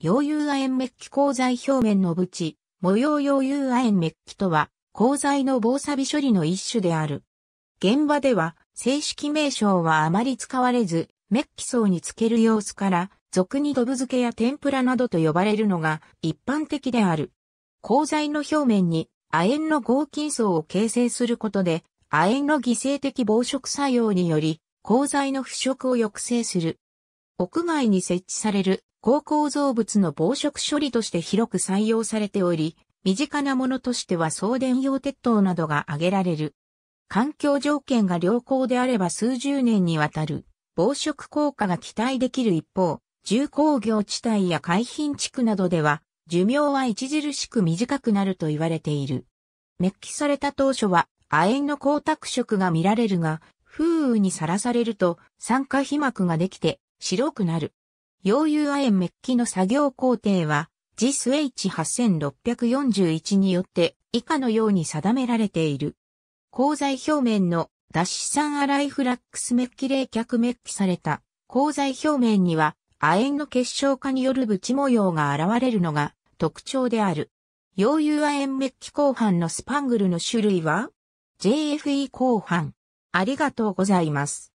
溶融亜鉛メッキ鋼材表面の縁、模様溶融亜鉛メッキとは、鋼材の防錆処理の一種である。現場では、正式名称はあまり使われず、メッキ層につける様子から、俗にドブ漬けや天ぷらなどと呼ばれるのが一般的である。鋼材の表面に亜鉛の合金層を形成することで、亜鉛の犠牲的防食作用により、鋼材の腐食を抑制する。屋外に設置される高構造物の防食処理として広く採用されており、身近なものとしては送電用鉄塔などが挙げられる。環境条件が良好であれば数十年にわたる防食効果が期待できる一方、重工業地帯や海浜地区などでは寿命は著しく短くなると言われている。メッキされた当初は亜鉛の光沢色が見られるが、風雨にさらされると酸化皮膜ができて白くなる。溶融亜鉛メッキの作業工程は、JISH8641 によって以下のように定められている。鉱材表面の脱脂酸アライフラックスメッキ冷却メッキされた鉱材表面には亜鉛の結晶化によるブチ模様が現れるのが特徴である。溶融亜鉛メッキ後半のスパングルの種類は ?JFE 後半。ありがとうございます。